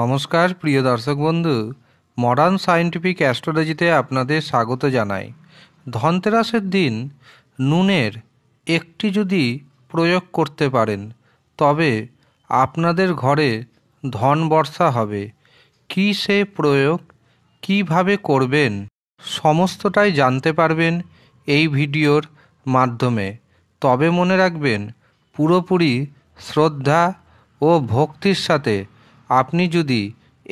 নমস্কার প্রিয় দর্শক বন্ধু মডার্ন সায়েন্টিফিক অ্যাস্ট্রোলজিতে আপনাদের স্বাগত জানাই ধনতেরাসের দিন নুনের একটি যদি প্রয়োগ করতে পারেন তবে আপনাদের ঘরে ধন বর্ষা হবে কি সে প্রয়োগ কিভাবে করবেন সমস্তটাই জানতে পারবেন এই ভিডিওর মাধ্যমে তবে মনে রাখবেন পুরোপুরি শ্রদ্ধা ও ভক্তির সাথে আপনি যদি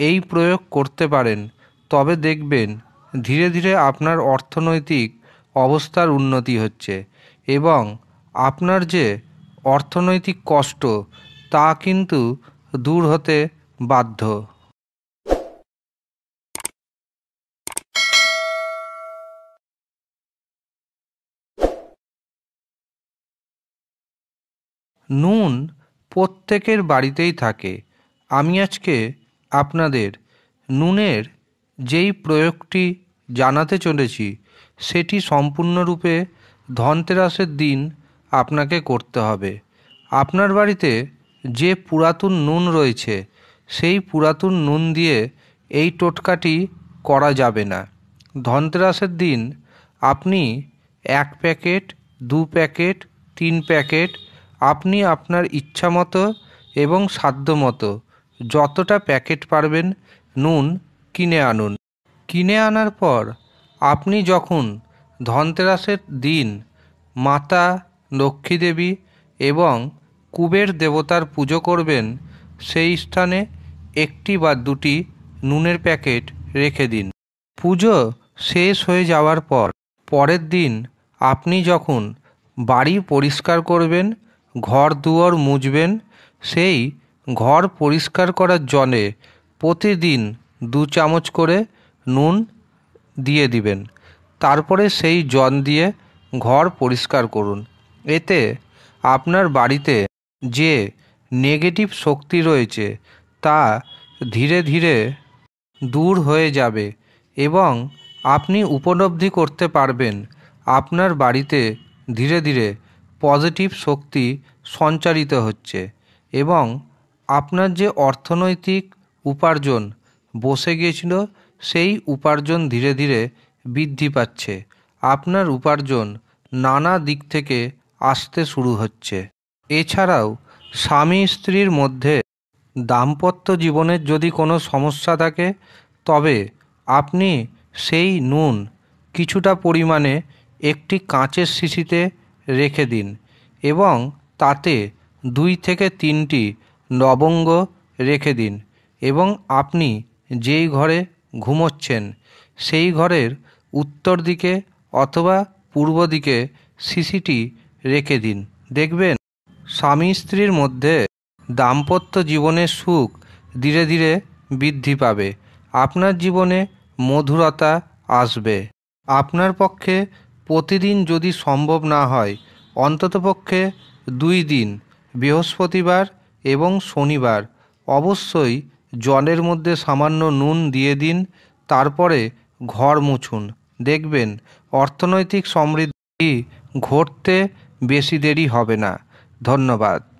এই প্রয়োগ করতে পারেন তবে দেখবেন ধীরে ধীরে আপনার অর্থনৈতিক অবস্থার উন্নতি হচ্ছে এবং আপনার যে অর্থনৈতিক কষ্ট তা কিন্তু দূর হতে বাধ্য নুন প্রত্যেকের বাড়িতেই থাকে আমি আজকে আপনাদের নুনের যেই প্রয়োগটি জানাতে চলেছি সেটি সম্পূর্ণরূপে ধনতেরাসের দিন আপনাকে করতে হবে আপনার বাড়িতে যে পুরাতন নুন রয়েছে সেই পুরাতন নুন দিয়ে এই টোটকাটি করা যাবে না ধনতেরাসের দিন আপনি এক প্যাকেট দু প্যাকেট তিন প্যাকেট আপনি আপনার ইচ্ছা মতো এবং সাধ্য মতো যতটা প্যাকেট পারবেন নুন কিনে আনুন কিনে আনার পর আপনি যখন ধনতেরাসের দিন মাতা লক্ষ্মী দেবী এবং কুবের দেবতার পুজো করবেন সেই স্থানে একটি বা দুটি নুনের প্যাকেট রেখে দিন পুজো শেষ হয়ে যাওয়ার পর পরের দিন আপনি যখন বাড়ি পরিষ্কার করবেন ঘর দুয়ার মুছবেন সেই ঘর পরিষ্কার করার জলে প্রতিদিন দু চামচ করে নুন দিয়ে দিবেন তারপরে সেই জল দিয়ে ঘর পরিষ্কার করুন এতে আপনার বাড়িতে যে নেগেটিভ শক্তি রয়েছে তা ধীরে ধীরে দূর হয়ে যাবে এবং আপনি উপলব্ধি করতে পারবেন আপনার বাড়িতে ধীরে ধীরে পজিটিভ শক্তি সঞ্চারিত হচ্ছে এবং আপনার যে অর্থনৈতিক উপার্জন বসে গিয়েছিল সেই উপার্জন ধীরে ধীরে বৃদ্ধি পাচ্ছে আপনার উপার্জন নানা দিক থেকে আসতে শুরু হচ্ছে এছাড়াও স্বামী স্ত্রীর মধ্যে দাম্পত্য জীবনের যদি কোনো সমস্যা থাকে তবে আপনি সেই নুন কিছুটা পরিমাণে একটি কাঁচের শিশিতে রেখে দিন এবং তাতে দুই থেকে তিনটি লবঙ্গ রেখে দিন এবং আপনি যেই ঘরে ঘুমোচ্ছেন সেই ঘরের উত্তর দিকে অথবা পূর্ব দিকে শিশিটি রেখে দিন দেখবেন স্বামী স্ত্রীর মধ্যে দাম্পত্য জীবনের সুখ ধীরে ধীরে বৃদ্ধি পাবে আপনার জীবনে মধুরতা আসবে আপনার পক্ষে প্রতিদিন যদি সম্ভব না হয় অন্ততপক্ষে দুই দিন বৃহস্পতিবার এবং শনিবার অবশ্যই জলের মধ্যে সামান্য নুন দিয়ে দিন তারপরে ঘর মুছুন দেখবেন অর্থনৈতিক সমৃদ্ধি ঘটতে বেশি দেরি হবে না ধন্যবাদ